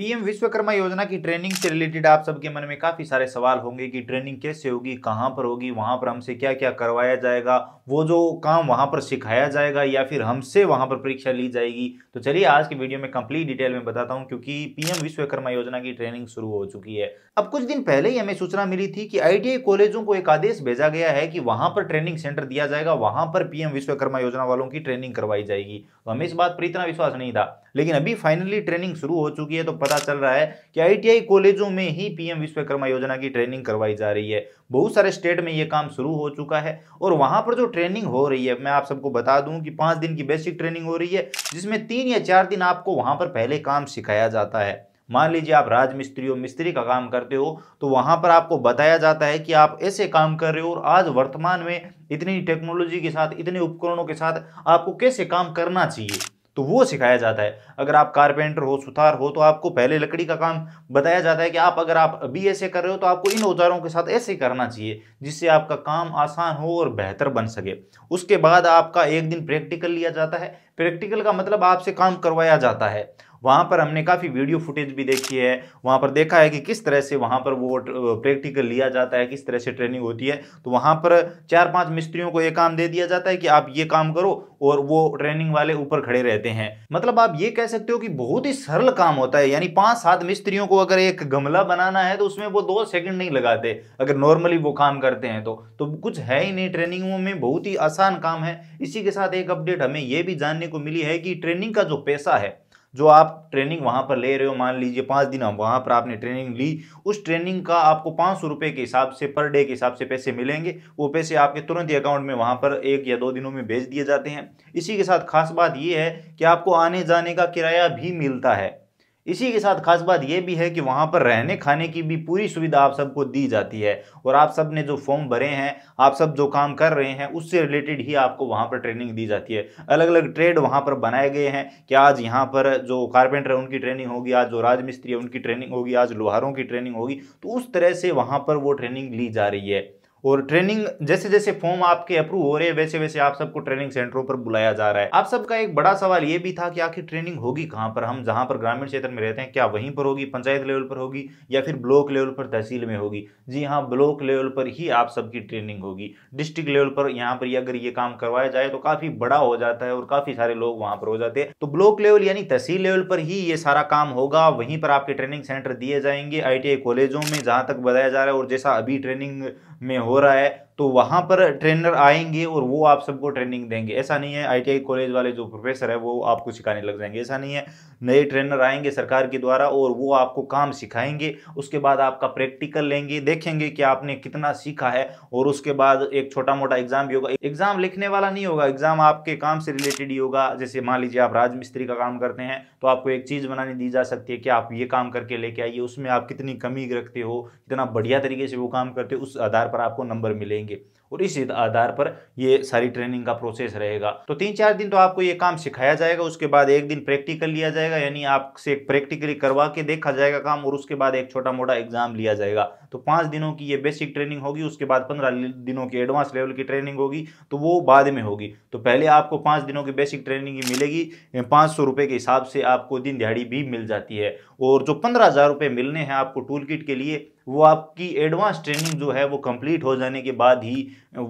PM Vishwakarma योजना की training से रिलेटेड आप सबके मन में काफ़ी सारे सवाल होंगे कि ट्रेनिंग कैसे होगी कहां पर होगी वहां पर हमसे क्या क्या करवाया जाएगा वो जो काम वहां पर सिखाया जाएगा या फिर हमसे वहां पर परीक्षा ली जाएगी तो चलिए आज के वीडियो में कंप्लीट डिटेल में बताता हूं क्योंकि पीएम विश्वकर्मा योजना की ट्रेनिंग शुरू हो चुकी है अब कुछ दिन पहले ही हमें सूचना मिली थी कि आई कॉलेजों को एक आदेश भेजा गया है कि वहां पर ट्रेनिंग सेंटर दिया जाएगा वहां पर पीएम विश्वकर्मा योजना वालों की ट्रेनिंग करवाई जाएगी तो हमें इस बात पर इतना विश्वास नहीं था लेकिन अभी फाइनली ट्रेनिंग शुरू हो चुकी है तो पता चल रहा है कि आईटीआई कॉलेजों में ही पीएम विश्वकर्मा योजना की ट्रेनिंग करवाई जा रही है बहुत सारे स्टेट में ये काम शुरू हो चुका है और वहाँ पर जो ट्रेनिंग हो रही है मैं आप सबको बता दूँ कि पाँच दिन की बेसिक ट्रेनिंग हो रही है जिसमें तीन या चार दिन आपको वहाँ पर पहले काम सिखाया जाता है मान लीजिए आप राजमिस्त्री मिस्त्री हो मिस्त्री का काम करते हो तो वहाँ पर आपको बताया जाता है कि आप ऐसे काम कर रहे हो और आज वर्तमान में इतनी टेक्नोलॉजी के साथ इतने उपकरणों के साथ आपको कैसे काम करना चाहिए तो वो सिखाया जाता है अगर आप कारपेंटर हो सुथार हो तो आपको पहले लकड़ी का काम बताया जाता है कि आप अगर आप अभी ऐसे कर रहे हो तो आपको इन औजारों के साथ ऐसे करना चाहिए जिससे आपका काम आसान हो और बेहतर बन सके उसके बाद आपका एक दिन प्रैक्टिकल लिया जाता है प्रैक्टिकल का मतलब आपसे काम करवाया जाता है वहाँ पर हमने काफ़ी वीडियो फुटेज भी देखी है वहाँ पर देखा है कि किस तरह से वहाँ पर वो प्रैक्टिकल लिया जाता है किस तरह से ट्रेनिंग होती है तो वहाँ पर चार पाँच मिस्त्रियों को ये काम दे दिया जाता है कि आप ये काम करो और वो ट्रेनिंग वाले ऊपर खड़े रहते हैं मतलब आप ये कह सकते हो कि बहुत ही सरल काम होता है यानी पाँच सात मिस्त्रियों को अगर एक गमला बनाना है तो उसमें वो दो सेकंड नहीं लगाते अगर नॉर्मली वो काम करते हैं तो तो कुछ है ही नहीं ट्रेनिंगों में बहुत ही आसान काम है इसी के साथ एक अपडेट हमें ये भी जानने को मिली है कि ट्रेनिंग का जो पैसा है जो आप ट्रेनिंग वहाँ पर ले रहे हो मान लीजिए पाँच दिन वहाँ पर आपने ट्रेनिंग ली उस ट्रेनिंग का आपको पाँच सौ रुपये के हिसाब से पर डे के हिसाब से पैसे मिलेंगे वो पैसे आपके तुरंत ही अकाउंट में वहाँ पर एक या दो दिनों में भेज दिए जाते हैं इसी के साथ खास बात ये है कि आपको आने जाने का किराया भी मिलता है इसी के साथ खास बात यह भी है कि वहाँ पर रहने खाने की भी पूरी सुविधा आप सबको दी जाती है और आप सब ने जो फॉर्म भरे हैं आप सब जो काम कर रहे हैं उससे रिलेटेड ही आपको वहाँ पर ट्रेनिंग दी जाती है अलग अलग ट्रेड वहाँ पर बनाए गए हैं कि आज यहाँ पर जो कारपेंटर है उनकी ट्रेनिंग होगी आज जो राजमिस्त्री है उनकी ट्रेनिंग होगी आज लोहारों की ट्रेनिंग होगी तो उस तरह से वहाँ पर वो ट्रेनिंग ली जा रही है और ट्रेनिंग जैसे जैसे फॉर्म आपके अप्रूव हो रहे हैं वैसे वैसे आप सबको ट्रेनिंग सेंटरों पर बुलाया जा रहा है आप सबका एक बड़ा सवाल ये भी था कि आखिर ट्रेनिंग होगी कहाँ पर हम जहाँ पर ग्रामीण क्षेत्र में रहते हैं क्या वहीं पर होगी पंचायत लेवल पर होगी या फिर ब्लॉक लेवल पर तहसील में होगी जी हाँ ब्लॉक लेवल पर ही आप सबकी ट्रेनिंग होगी डिस्ट्रिक्ट लेवल पर यहाँ पर अगर ये काम करवाया जाए तो काफ़ी बड़ा हो जाता है और काफ़ी सारे लोग वहाँ पर हो जाते हैं तो ब्लॉक लेवल यानी तहसील लेवल पर ही ये सारा काम होगा वहीं पर आपके ट्रेनिंग सेंटर दिए जाएंगे आई कॉलेजों में जहाँ तक बताया जा रहा है और जैसा अभी ट्रेनिंग में हो रहा है तो वहाँ पर ट्रेनर आएंगे और वो आप सबको ट्रेनिंग देंगे ऐसा नहीं है आईटीआई कॉलेज वाले जो प्रोफेसर है वो आपको सिखाने लग जाएंगे ऐसा नहीं है नए ट्रेनर आएंगे सरकार के द्वारा और वो आपको काम सिखाएंगे उसके बाद आपका प्रैक्टिकल लेंगे देखेंगे कि आपने कितना सीखा है और उसके बाद एक छोटा मोटा एग्जाम भी होगा एग्जाम लिखने वाला नहीं होगा एग्जाम आपके काम से रिलेटेड ही होगा जैसे मान लीजिए आप राजमिस्त्री का काम करते हैं तो आपको एक चीज़ बनाने दी जा सकती है कि आप ये काम करके लेके आइए उसमें आप कितनी कमी रखते हो कितना बढ़िया तरीके से वो काम करते हो उस आधार पर आपको नंबर मिलेंगे देंगे और इस आधार पर ये सारी ट्रेनिंग का प्रोसेस रहेगा तो तीन चार दिन तो आपको ये काम सिखाया जाएगा उसके बाद एक दिन प्रैक्टिकल लिया जाएगा यानी आपसे प्रैक्टिकली करवा के देखा जाएगा काम और उसके बाद एक छोटा मोटा एग्जाम लिया जाएगा तो पाँच दिनों की ये बेसिक ट्रेनिंग होगी उसके बाद पंद्रह दिनों की एडवांस लेवल की ट्रेनिंग होगी तो वो बाद में होगी तो पहले आपको पाँच दिनों की बेसिक ट्रेनिंग ही मिलेगी पाँच सौ रुपये के हिसाब से आपको दिन दिहाड़ी भी मिल जाती है और जो पंद्रह हज़ार रुपये मिलने हैं आपको टूल किट के लिए वो आपकी एडवांस ट्रेनिंग जो है वो कंप्लीट हो जाने के बाद ही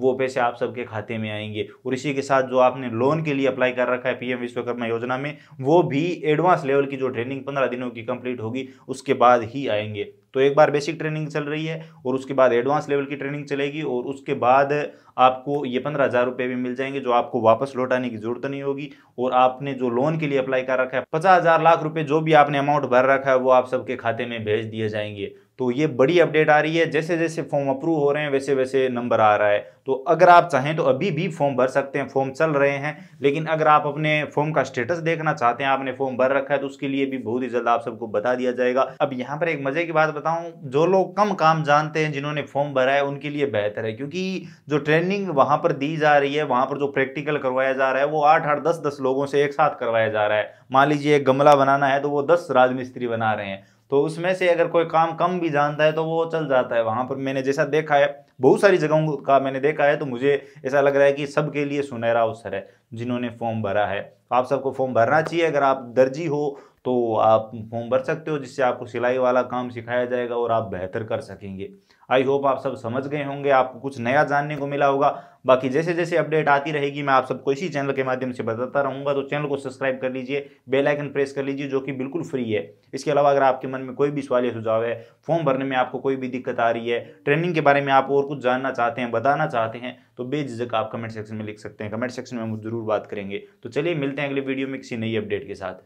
वो पैसे आप सबके खाते में आएंगे और इसी के साथ जो आपने लोन के लिए अप्लाई कर रखा है पीएम विश्वकर्मा योजना में वो भी एडवांस लेवल की जो ट्रेनिंग पंद्रह दिनों की कंप्लीट होगी उसके बाद ही आएंगे तो एक बार बेसिक ट्रेनिंग चल रही है और उसके बाद एडवांस लेवल की ट्रेनिंग चलेगी और उसके बाद आपको ये पंद्रह हज़ार रुपये भी मिल जाएंगे जो आपको वापस लौटाने की जरूरत नहीं होगी और आपने जो लोन के लिए अप्लाई कर रखा है पचास हज़ार लाख रुपए जो भी आपने अमाउंट भर रखा है वो आप सबके खाते में भेज दिए जाएंगे तो ये बड़ी अपडेट आ रही है जैसे जैसे फॉर्म अप्रूव हो रहे हैं वैसे वैसे नंबर आ रहा है तो अगर आप चाहें तो अभी भी फॉर्म भर सकते हैं फॉर्म चल रहे हैं लेकिन अगर आप अपने फॉर्म का स्टेटस देखना चाहते हैं आपने फॉर्म भर रखा है तो उसके लिए भी बहुत ही जल्द आप सबको बता दिया जाएगा अब यहाँ पर एक मजे की बात बताऊं जो लोग कम काम जानते हैं जिन्होंने फॉर्म भरा है उनके लिए बेहतर है क्योंकि जो ट्रेनिंग ट्रेनिंग वहां पर दी जा रही है वहां पर जो प्रैक्टिकल करवाया जा रहा है वो आठ आठ दस दस लोगों से एक साथ करवाया जा रहा है मान लीजिए एक गमला बनाना है तो वो दस राजमिस्त्री बना रहे हैं तो उसमें से अगर कोई काम कम भी जानता है तो वो चल जाता है वहाँ पर मैंने जैसा देखा है बहुत सारी जगहों का मैंने देखा है तो मुझे ऐसा लग रहा है कि सबके लिए सुनहरा अवसर है जिन्होंने फॉर्म भरा है आप सबको फॉर्म भरना चाहिए अगर आप दर्जी हो तो आप फॉर्म भर सकते हो जिससे आपको सिलाई वाला काम सिखाया जाएगा और आप बेहतर कर सकेंगे आई होप आप सब समझ गए होंगे आपको कुछ नया जानने को मिला होगा बाकी जैसे जैसे अपडेट आती रहेगी मैं आप सबको इसी चैनल के माध्यम से बताता रहूँगा तो चैनल को सब्सक्राइब कर लीजिए बेल आइकन प्रेस कर लीजिए जो कि बिल्कुल फ्री है इसके अलावा अगर आपके मन में कोई भी सवाल या सुझाव है फॉर्म भरने में आपको कोई भी दिक्कत आ रही है ट्रेनिंग के बारे में आप और कुछ जानना चाहते हैं बताना चाहते हैं तो बेझिझक आप कमेंट सेक्शन में लिख सकते हैं कमेंट सेक्शन में हम जरूर बात करेंगे तो चलिए मिलते हैं अगले वीडियो में किसी नई अपडेट के साथ